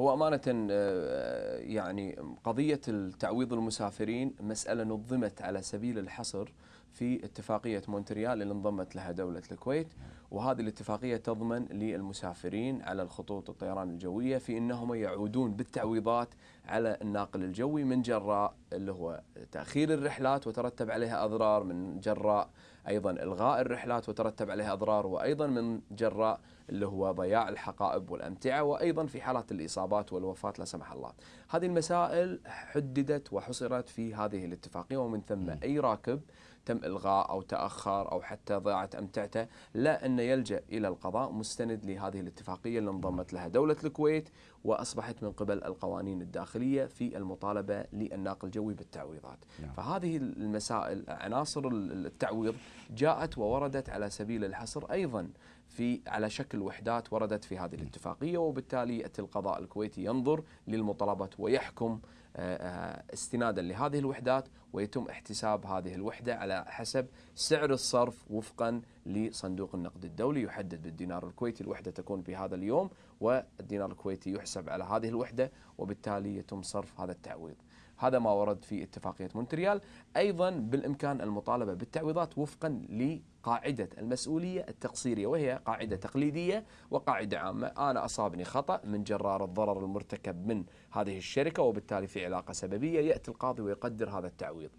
هو أمانة آه، يعني قضية التعويض المسافرين مسألة نظمت على سبيل الحصر في اتفاقية مونتريال اللي انضمت لها دولة الكويت وهذه الاتفاقية تضمن للمسافرين على الخطوط الطيران الجوية في أنهم يعودون بالتعويضات على الناقل الجوي من جراء اللي هو تأخير الرحلات وترتب عليها أضرار من جراء أيضا إلغاء الرحلات وترتب عليها أضرار وأيضا من جراء اللي هو ضياع الحقائب والأمتعة وأيضا في حالات الإصابات والوفاة لا سمح الله هذه المسائل حددت وحصرت في هذه الاتفاقية ومن ثم أي راكب تم تم إلغاء أو تأخر أو حتى ضاعت أمتعته لا أنه يلجأ إلى القضاء مستند لهذه الاتفاقية اللي انضمت لها دولة الكويت وأصبحت من قبل القوانين الداخلية في المطالبة للناقل الجوي بالتعويضات نعم. فهذه المسائل عناصر التعويض جاءت ووردت على سبيل الحصر أيضا في على شكل وحدات وردت في هذه الاتفاقية وبالتالي القضاء الكويتي ينظر للمطالبات ويحكم آه، آه، استنادا لهذه الوحدات ويتم احتساب هذه الوحدة على حسب سعر الصرف وفقا لصندوق النقد الدولي يحدد بالدينار الكويتي الوحدة تكون في هذا اليوم والدينار الكويتي يحسب على هذه الوحدة وبالتالي يتم صرف هذا التعويض هذا ما ورد في اتفاقية مونتريال أيضا بالإمكان المطالبة بالتعويضات وفقا لقاعدة المسؤولية التقصيرية وهي قاعدة تقليدية وقاعدة عامة أنا أصابني خطأ من جرار الضرر المرتكب من هذه الشركة وبالتالي في علاقة سببية يأتي القاضي ويقدر هذا التعويض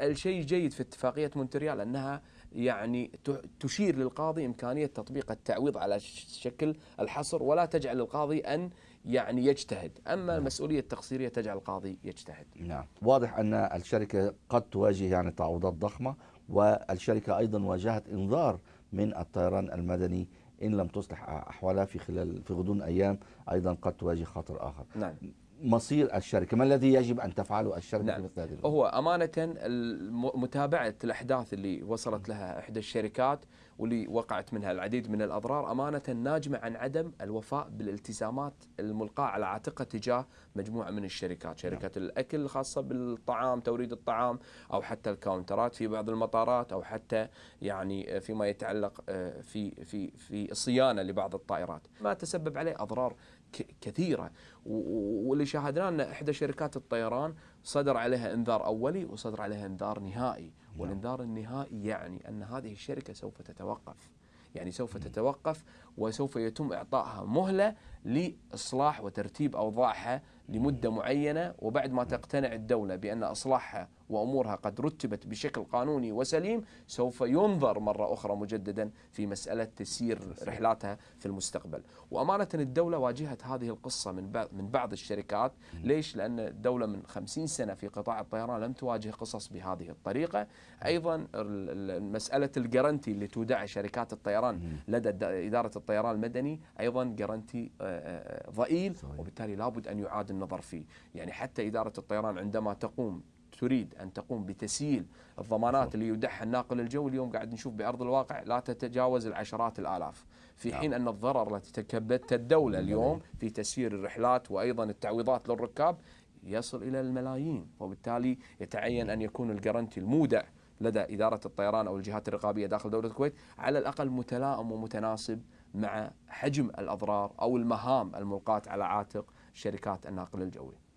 الشيء جيد في اتفاقية مونتريال أنها يعني تشير للقاضي إمكانية تطبيق التعويض على شكل الحصر ولا تجعل القاضي أن يعني يجتهد أما نعم. المسؤولية التقصيرية تجعل القاضي يجتهد نعم واضح أن الشركة قد تواجه يعني تعويضات ضخمة والشركة أيضا واجهت إنذار من الطيران المدني إن لم تصلح أحوالها في خلال في غضون أيام أيضا قد تواجه خطر آخر نعم مصير الشركه ما الذي يجب ان تفعله الشركه نعم. في مثل هذه هو امانه متابعه الاحداث اللي وصلت لها احدى الشركات واللي وقعت منها العديد من الاضرار امانه ناجمه عن عدم الوفاء بالالتزامات الملقاه على عاتقه تجاه مجموعه من الشركات، نعم. شركه نعم. الاكل الخاصه بالطعام، توريد الطعام او حتى الكاونترات في بعض المطارات او حتى يعني فيما يتعلق آه، في في في الصيانه لبعض الطائرات، ما تسبب عليه اضرار كثيره واللي شاهدنا ان احدى شركات الطيران صدر عليها انذار اولي وصدر عليها انذار نهائي نعم. والانذار النهائي يعني ان هذه الشركه سوف تتوقف يعني سوف تتوقف وسوف يتم اعطائها مهله لإصلاح وترتيب أوضاعها لمدة معينة وبعد ما تقتنع الدولة بأن أصلاحها وأمورها قد رتبت بشكل قانوني وسليم سوف ينظر مرة أخرى مجددا في مسألة تسيير رحلاتها في المستقبل وأمانة الدولة واجهت هذه القصة من بعض, من بعض الشركات ليش؟ لأن الدولة من خمسين سنة في قطاع الطيران لم تواجه قصص بهذه الطريقة أيضا مسألة الجرنتي اللي تودع شركات الطيران لدى إدارة الطيران المدني أيضا جرنتي آه، ضئيل وبالتالي لابد أن يعاد النظر فيه يعني حتى إدارة الطيران عندما تقوم تريد أن تقوم بتسييل الضمانات اللي يدحها الناقل الجوي اليوم قاعد نشوف بأرض الواقع لا تتجاوز العشرات الآلاف في نعم. حين أن الضرر التي تكبدته الدولة نعم. اليوم في تسيير الرحلات وأيضا التعويضات للركاب يصل إلى الملايين وبالتالي يتعين أن يكون الجرنتي المودع لدى إدارة الطيران أو الجهات الرقابية داخل دولة الكويت على الأقل متلائم ومتناسب مع حجم الاضرار او المهام الملقاه على عاتق شركات الناقل الجوي.